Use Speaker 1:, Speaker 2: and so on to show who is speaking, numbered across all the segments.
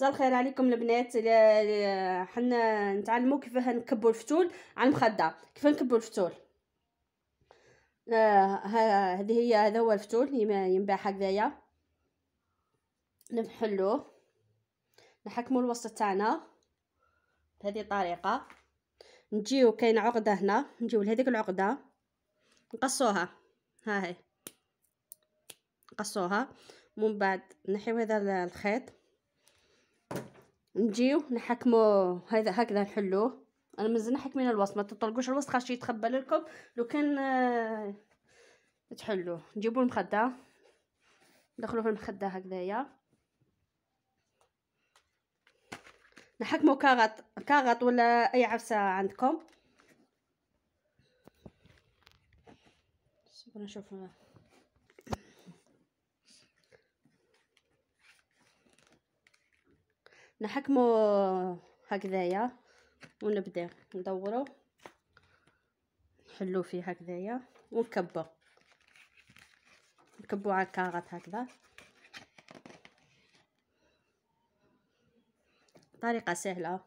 Speaker 1: مساء الخير عليكم البنات حنا نتعلمو كيفاه نكبو الفتول على المخده كيفاه نكبو الفتول آه، هذه هي هذا هو الفتول ينباع هكذايا نحلوه نحكمو الوسط تاعنا بهذه الطريقه نجيو كاين عقده هنا نجيو لهذيك العقده نقصوها ها هي نقصوها من بعد نحيو هذا الخيط نجيو نحكمو هذا هكذا نحلوه انا مازلنا حاكمين الوسط ما تطلقوش الوسط خاطر يتخبل لكم لو كان آه، تحلوه نجيبو المخده ندخلو في المخده هكذايا نحكمو كاغط كاغط ولا اي عفسه عندكم نشوف نحكمو هكذايا ونبداو ندورو نحلو فيه هكذايا ونكبو نكبو على الكاغط هكذا طريقه سهله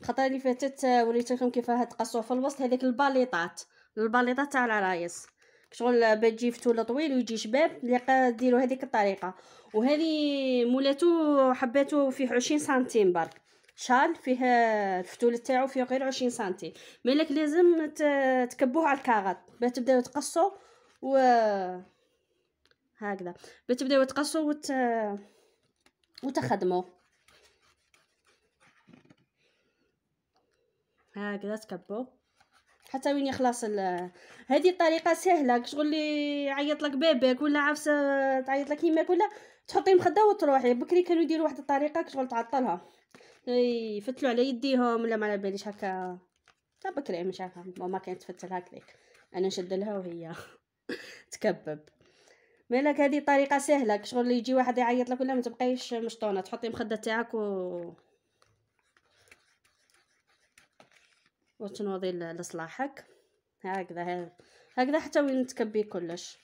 Speaker 1: الخطره اللي فاتت وريت لكم كيفاه تقصوه في الوسط هذيك الباليطات الباليطات تاع العرايس شغل بتجي فتوله طويل ويجي شباب اللي ديروا هذيك الطريقه وهذه مولاتو حباتو فيه 20 سنتيم برك شال فيه الفتول تاعو فيه غير 20 سنتيم مالك لازم تكبوه على الكاغط باش تبداو تقصوا و هكذا باش تبداو تقصوا وت... وتخدموا هكذا تكبوه حتى وين يخلص هذه الطريقه سهله شغل لي عيط لك باباك ولا عفسه تعيط لك يماك ولا تحطي مخده وتروحي بكري كانوا يديروا واحد الطريقه شغل تعطلها يفتلوا على يديهم ولا ما على باليش هكا تا بكري مش عارفه ماما كانت تفتل هكذاك انا نشد لها وهي تكبب مالك هذه طريقه سهله شغل يجي واحد يعيط لك ولا ما تبقايش مشطونه تحطي مخده تاعك و وتنوضي لصلاحك هكذا هكذا حتى وين تكبي كلش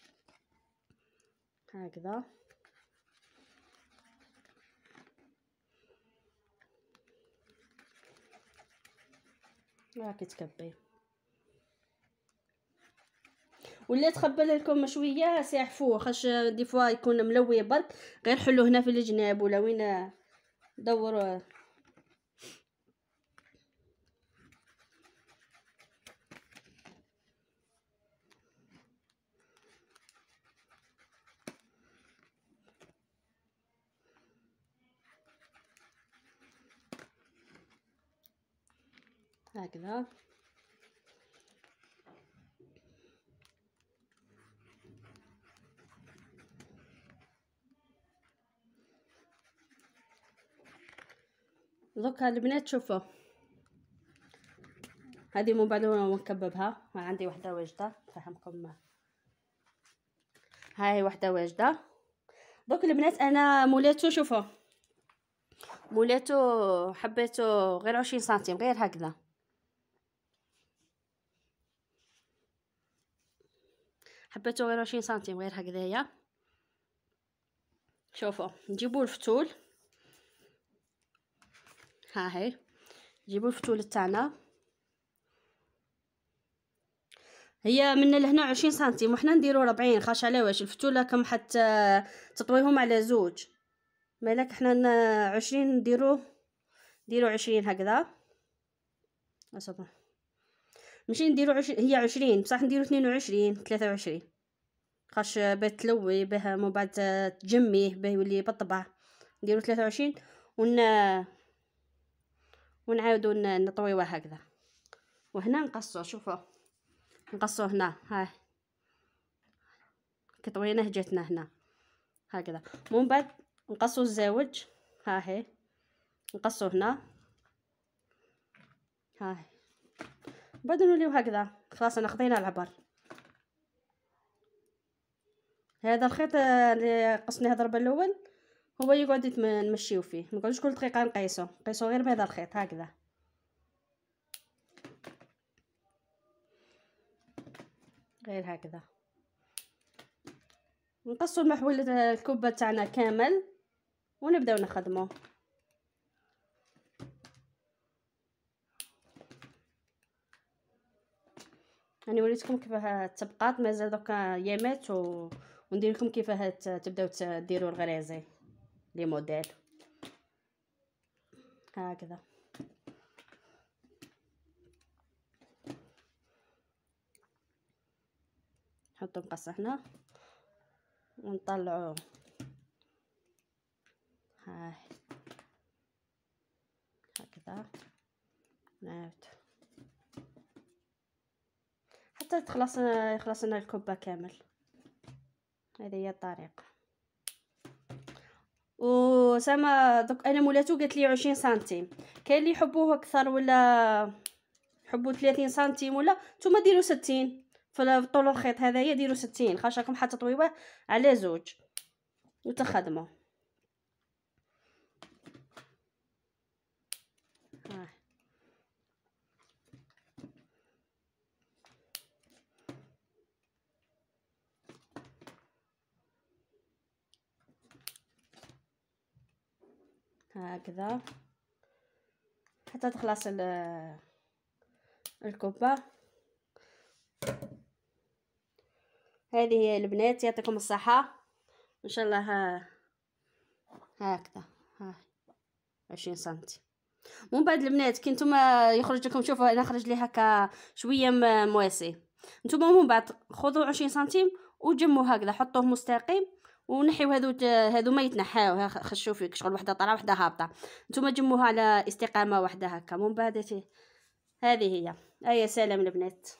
Speaker 1: هكذا راكي تكبي ولا تخبل لكم شويه سيحفوه خاش دي فوا يكون ملوي برك غير حلو هنا في الجناب ولا وين دوروا هكذا دوكا البنات شوفوا هذه مو مبلولة ونكببها عندي وحدة واجدة نفهمكم هاي وحدة واجدة دوك البنات انا مولاتو شوفوا مولاتو حبيتو غير عشرين سنتيم غير هكذا حبيتو غير عشرين سنتيم غير هكذايا شوفو نجيبو الفتول ها هي نجيبو الفتول تاعنا هي من لهنا عشرين سنتيم وحنا نديرو ربعين خاش على واش الفتوله كم حتى تطويهم على زوج مالك حنا عشرين نديرو نديرو عشرين هكذا أصبر ماشي نديرو عش... هي عشرين بصح نديرو اثنين وعشرين ثلاثة وعشرين خاش باه تلوي باه من بعد تجميه باه يولي بالطبع نديرو ثلاثة وعشرين ون ونعاودو نطويوه هكذا وهنا نقصو شوفو نقصو هنا ها كطويناه جاتنا هنا هكذا من بعد نقصو الزاوج ها هي نقصو هنا ها هي. بعد نوليو هكذا خلاص انا خدينا العبر هذا الخيط آه، اللي قصني هاد الربع الاول هو يقعد نمشيو فيه ما كل دقيقه نقيسو نقيسو غير بهذا الخيط هكذا غير هكذا نقصو المحول آه، الكبه تاعنا كامل ونبداو نخدمو يعني وريتكم كيفاه التبقات مازال دوكا يامات و... وندير لكم كيفاه تبداو ديروا الغريزي لي موديل هكذا نحطو القصه هنا ونطلعوه هاي هكذا نعرف حتى تخلص يخلص لنا الكبه كامل هذه هي الطريقه وسما دوك انا مولاتو قالت لي 20 سنتيم كاين اللي يحبوه اكثر ولا يحبوا 30 سنتيم ولا نتوما ديروا 60 في طول الخيط هذايا ديروا 60 خاصكم حتى حاطه طويوه على زوج وتخدموا هكذا حتى تخلص الكوبا هذه هي البنات يعطيكم الصحة ان شاء الله ها هكذا ها عشرين سنتي من بعد البنات كي نتوما يخرج لكم شوفوا انا خرج لي هكا شويه مواسي نتوما من بعد خذوا عشرين سنتيم وجموا هكذا حطوه مستقيم ونحيو هادو هادو ما يتنحاو خشوا فيك شغل وحده طالعه وحده هابطه نتوما جموها على استقامه وحده هكا من بعد هذه هي اي سلام البنات